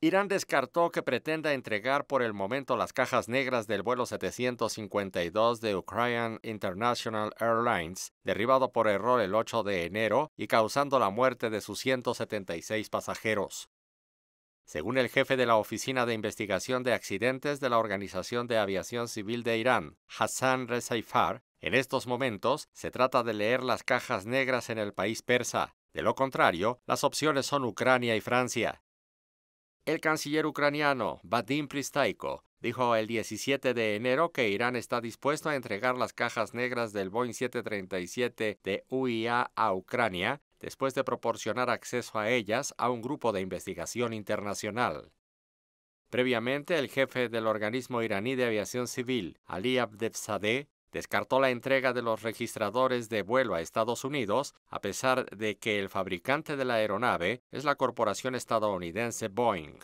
Irán descartó que pretenda entregar por el momento las cajas negras del vuelo 752 de Ukrainian International Airlines, derribado por error el 8 de enero y causando la muerte de sus 176 pasajeros. Según el jefe de la Oficina de Investigación de Accidentes de la Organización de Aviación Civil de Irán, Hassan Rezaifar, en estos momentos se trata de leer las cajas negras en el país persa. De lo contrario, las opciones son Ucrania y Francia. El canciller ucraniano Vadim Pristaiko dijo el 17 de enero que Irán está dispuesto a entregar las cajas negras del Boeing 737 de UIA a Ucrania después de proporcionar acceso a ellas a un grupo de investigación internacional. Previamente, el jefe del organismo iraní de aviación civil, Ali Abdevsadeh, descartó la entrega de los registradores de vuelo a Estados Unidos, a pesar de que el fabricante de la aeronave es la corporación estadounidense Boeing.